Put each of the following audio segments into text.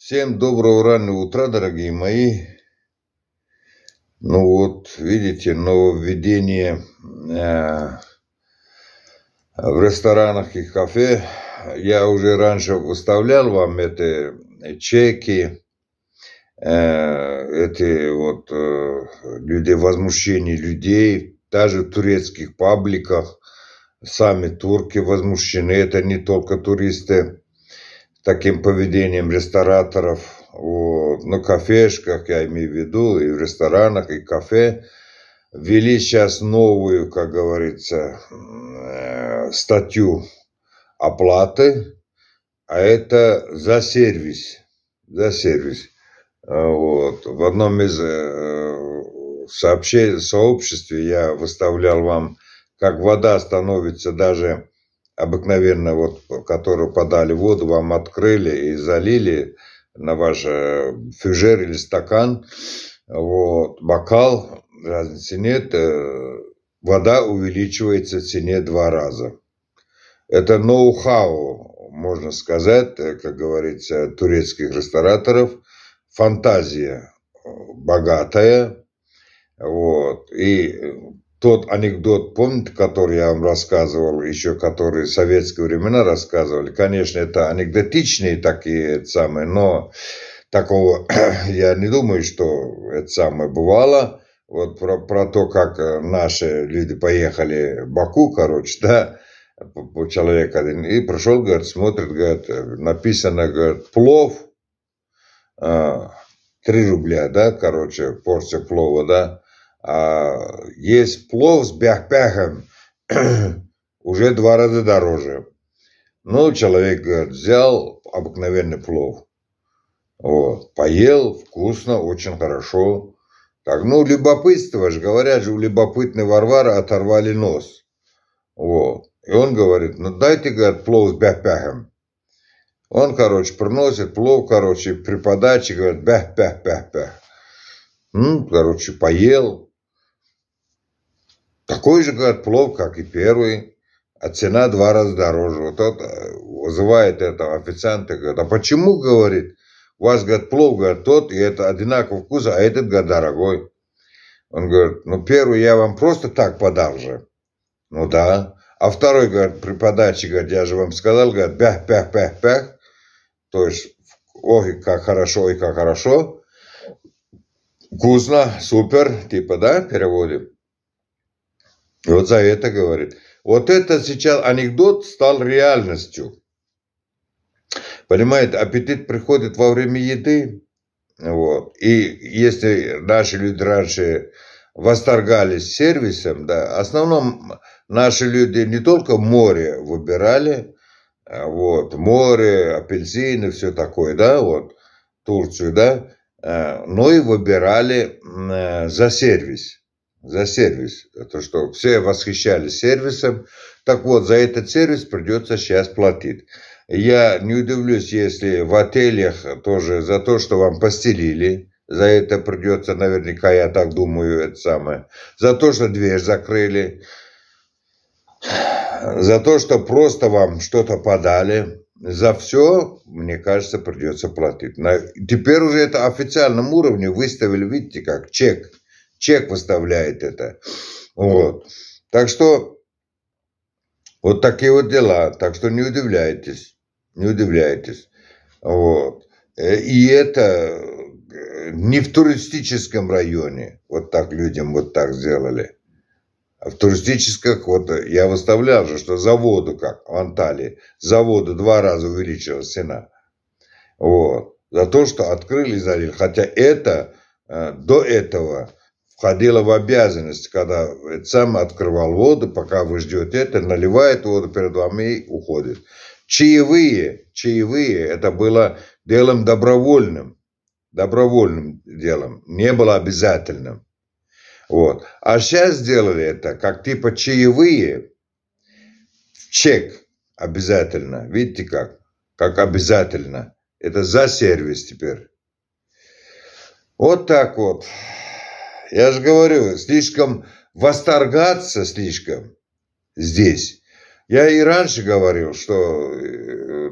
Всем доброго раннего утра, дорогие мои. Ну вот, видите, нововведение э, в ресторанах и кафе. Я уже раньше выставлял вам эти э, чеки, э, эти вот э, люди, возмущения людей, даже в турецких пабликах. Сами турки возмущены, это не только туристы таким поведением рестораторов вот, на ну, кафешках, я имею в виду, и в ресторанах, и кафе, ввели сейчас новую, как говорится, э, статью оплаты, а это за сервис, за сервис. А, вот. В одном из э, сообщений, сообществе я выставлял вам, как вода становится даже обыкновенно вот, которую подали воду, вам открыли и залили на ваш э, фюжер или стакан, вот, бокал, разницы нет, э, вода увеличивается в цене два раза. Это ноу-хау, можно сказать, э, как говорится, турецких рестораторов, фантазия богатая, вот, и тот анекдот, помните, который я вам рассказывал, еще который в советские времена рассказывали, конечно, это анекдотичные такие самые, но такого я не думаю, что это самое бывало. Вот про, про то, как э, наши люди поехали в Баку, короче, да, человек один, и прошел, говорит, смотрит, говорит, э, написано, говорит, плов, э, три рубля, да, короче, порция плова, да, а, есть плов с бяхпяхом, уже два раза дороже. Ну, человек говорит, взял обыкновенный плов, вот, поел, вкусно, очень хорошо. Так, ну, любопытство же, говорят же, у любопытной Варвары оторвали нос. Вот. И он говорит, ну, дайте, говорит, плов с бяхпяхом. Он, короче, приносит плов, короче, при подаче говорит, бях, бях, бях, бях. Ну, короче, поел, такой же, говорят, плов, как и первый, а цена два раза дороже. Вот тот э, вызывает этого официанта и говорит, а почему, говорит, у вас, говорит, плов, говорит, тот, и это одинаковый вкус, а этот, говорит, дорогой. Он говорит, ну, первый я вам просто так подал же. Ну, да. А второй, говорит, при подаче, говорит, я же вам сказал, говорит, пях, пях, пях, пях. То есть, ой, как хорошо, и как хорошо. Вкусно, супер, типа, да, переводим. И Вот за это говорит. Вот это сейчас анекдот стал реальностью. Понимаете, аппетит приходит во время еды. Вот. И если наши люди раньше восторгались сервисом, да, в основном наши люди не только море выбирали, а вот, море, апельсины, все такое, да, вот, Турцию, да, э, но и выбирали э, за сервис. За сервис. То, что все восхищались сервисом. Так вот, за этот сервис придется сейчас платить. Я не удивлюсь, если в отелях тоже за то, что вам постелили, за это придется, наверняка, я так думаю, это самое. За то, что дверь закрыли. За то, что просто вам что-то подали. За все, мне кажется, придется платить. На, теперь уже это официальном уровне выставили, видите, как чек. Чек выставляет это. Вот. Так что вот такие вот дела. Так что не удивляйтесь. Не удивляйтесь. Вот. Э, и это э, не в туристическом районе. Вот так людям вот так сделали. А в туристических, вот э, я выставлял же, что заводу, как в Анталии, заводу два раза увеличилась цена. Вот. За то, что открыли залив. Хотя это до этого входило в обязанность, когда сам открывал воду, пока вы ждете это, наливает воду перед вами и уходит. Чаевые, чаевые, это было делом добровольным, добровольным делом, не было обязательным. Вот. А сейчас сделали это как типа чаевые чек обязательно. Видите как? Как обязательно. Это за сервис теперь. Вот так вот. Я же говорю, слишком восторгаться слишком здесь. Я и раньше говорил, что э,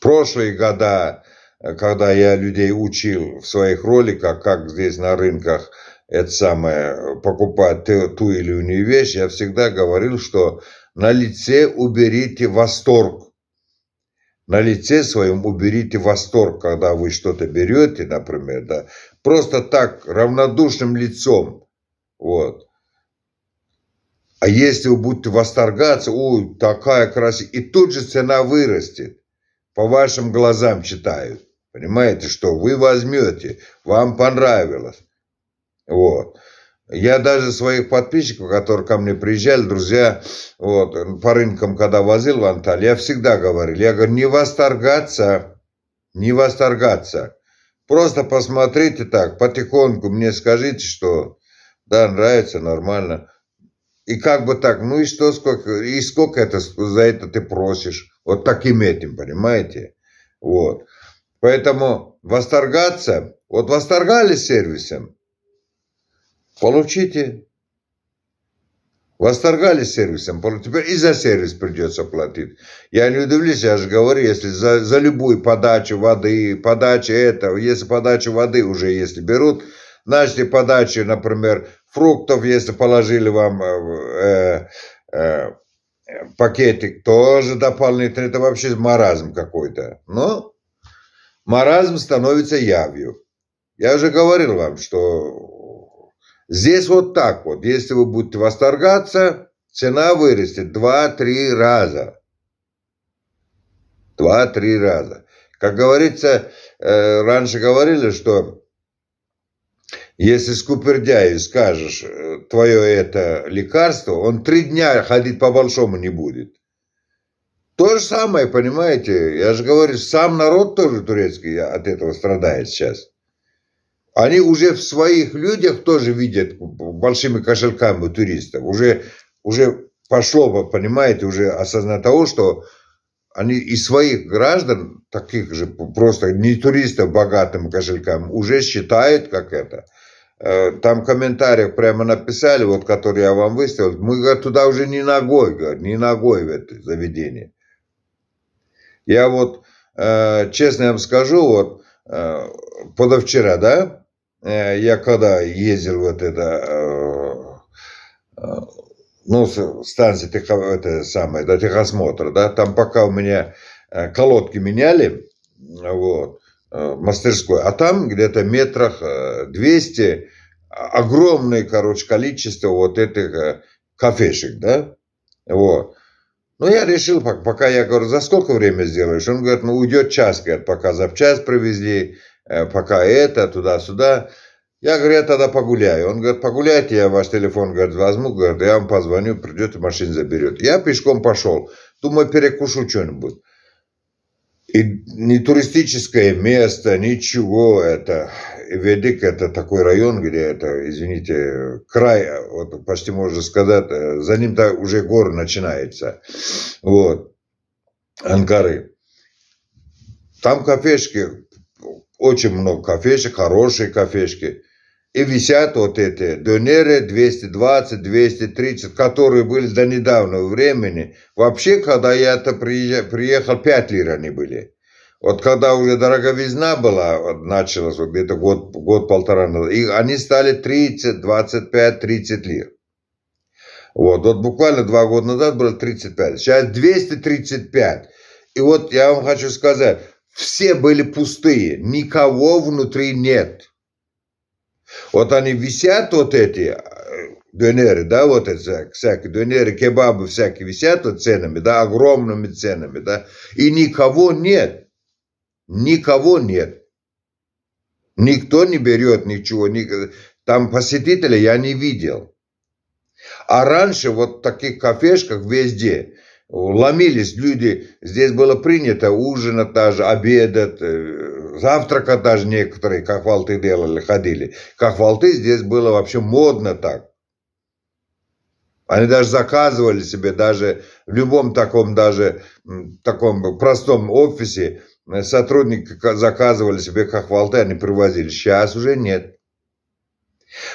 прошлые года, когда я людей учил в своих роликах, как здесь на рынках это самое, покупать ту или иную вещь, я всегда говорил, что на лице уберите восторг. На лице своем уберите восторг, когда вы что-то берете, например, да, просто так равнодушным лицом. Вот. А если вы будете восторгаться, ой, такая красивая, и тут же цена вырастет. По вашим глазам читают. Понимаете, что вы возьмете, вам понравилось. Вот. Я даже своих подписчиков, которые ко мне приезжали, друзья, вот, по рынкам, когда возил в Анталии, я всегда говорил, я говорю, не восторгаться, не восторгаться. Просто посмотрите так, потихоньку мне скажите, что да, нравится, нормально. И как бы так, ну и что, сколько, и сколько это, за это ты просишь? Вот таким этим, понимаете? Вот. Поэтому восторгаться, вот восторгались сервисом, получите Восторгались сервисом, теперь и за сервис придется платить. Я не удивлюсь, я же говорю, если за, за любую подачу воды, подачи этого, если подачу воды уже если берут, значит и подачи, например, фруктов, если положили вам э, э, э, пакетик, тоже дополнительный, это вообще маразм какой-то. Но ну, маразм становится явью. Я уже говорил вам, что Здесь вот так вот. Если вы будете восторгаться, цена вырастет 2-3 раза. 2-3 раза. Как говорится, э, раньше говорили, что если скупердяю скажешь э, твое это лекарство, он три дня ходить по большому не будет. То же самое, понимаете, я же говорю, сам народ тоже турецкий от этого страдает сейчас они уже в своих людях тоже видят большими кошельками туристов. Уже, уже пошло, понимаете, уже осознание того, что они и своих граждан, таких же просто не туристов богатым кошелькам, уже считают как это. Э, там комментариях прямо написали, вот который я вам выставил, мы говорит, туда уже не ногой, говорит, не ногой в это заведение. Я вот, э, честно вам скажу, вот э, подавчера, да, Э, я когда ездил вот это, э, э, ну, станция техо, это самое, да, техосмотра, да, там пока у меня колодки меняли, вот, мастерской, а там где-то метрах 200 а, огромное, короче, количество вот этих кафешек, да, вот. Ну, я решил, пока я говорю, за сколько время сделаешь? Он говорит, ну, уйдет час, говорит, пока запчасть привезли. Э, пока это, туда-сюда. Я говорю, я тогда погуляю. Он говорит, погуляйте, я ваш телефон, говорит, возьму, говорит, я вам позвоню, придет и машина заберет. Я пешком пошел. Думаю, перекушу что-нибудь. И не туристическое место, ничего это. Ведык это такой район, где это, извините, край, вот почти можно сказать, э, за ним-то уже горы начинается. Вот. Анкары. Там кафешки, очень много кафешек, хорошие кафешки. И висят вот эти донеры 220, 230, которые были до недавнего времени. Вообще, когда я это приехал, 5 лир они были. Вот когда уже дороговизна была, вот началась вот где-то год, год-полтора назад, и они стали 30, 25, 30 лир. Вот, вот буквально два года назад было 35, сейчас 235. И вот я вам хочу сказать, все были пустые, никого внутри нет. Вот они висят, вот эти э, донеры, да, вот эти всякие донеры, кебабы всякие висят вот ценами, да, огромными ценами, да, и никого нет, никого нет. Никто не берет ничего, там посетителя я не видел. А раньше вот в таких кафешках везде – ломились люди, здесь было принято ужинать даже, обедать, э, завтрака даже некоторые, как валты делали, ходили. Как валты здесь было вообще модно так. Они даже заказывали себе, даже в любом таком, даже таком простом офисе э, сотрудники заказывали себе кахвалты, они привозили. Сейчас уже нет.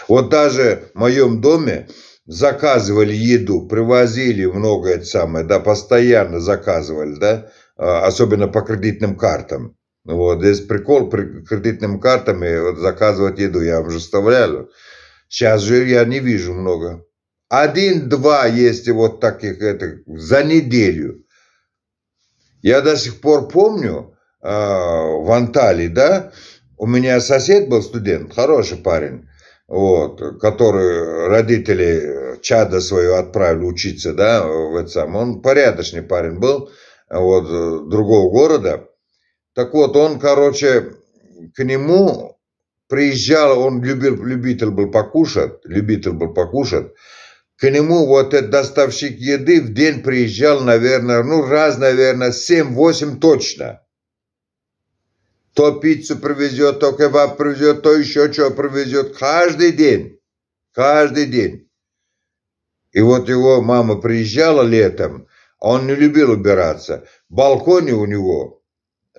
Вот даже в моем доме, заказывали еду, привозили много это самое, да, постоянно заказывали, да, а, особенно по кредитным картам. Вот, здесь прикол при кредитным картами вот, заказывать еду, я уже же Сейчас же я не вижу много. Один-два есть вот таких это, за неделю. Я до сих пор помню э, в Анталии, да, у меня сосед был студент, хороший парень вот, который родители чада свою отправили учиться, да, в это сам, он порядочный парень был, вот, другого города. Так вот, он, короче, к нему приезжал, он любил, любитель был покушать, любитель был покушать, к нему вот этот доставщик еды в день приезжал, наверное, ну, раз, наверное, 7-8 точно. То пиццу привезет, то кебаб привезет, то еще что привезет. Каждый день. Каждый день. И вот его мама приезжала летом, а он не любил убираться. Балконе у него,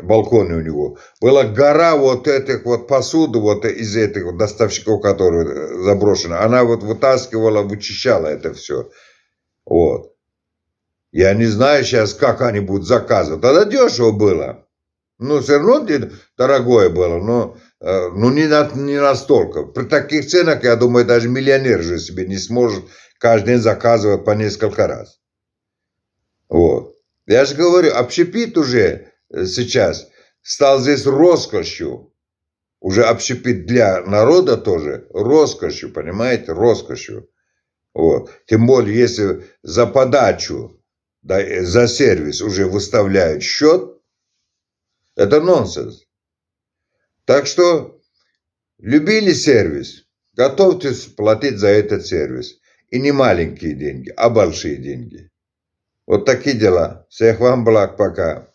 балконе у него, была гора вот этих вот посуды, вот из этих вот доставщиков, которые э, заброшены. Она вот вытаскивала, вычищала это все. Вот. Я не знаю сейчас, как они будут заказывать. Тогда дешево было. Ну, все равно дорогое было, но э, ну, не, на, не настолько. При таких ценах, я думаю, даже миллионер же себе не сможет каждый день заказывать по несколько раз. Вот. Я же говорю, общепит уже э, сейчас стал здесь роскошью. Уже общепит для народа тоже роскошью, понимаете, роскошью. Вот. Тем более, если за подачу, да, э, за сервис уже выставляют счет, это нонсенс. Так что любили сервис, готовьтесь платить за этот сервис. И не маленькие деньги, а большие деньги. Вот такие дела. Всех вам благ, пока.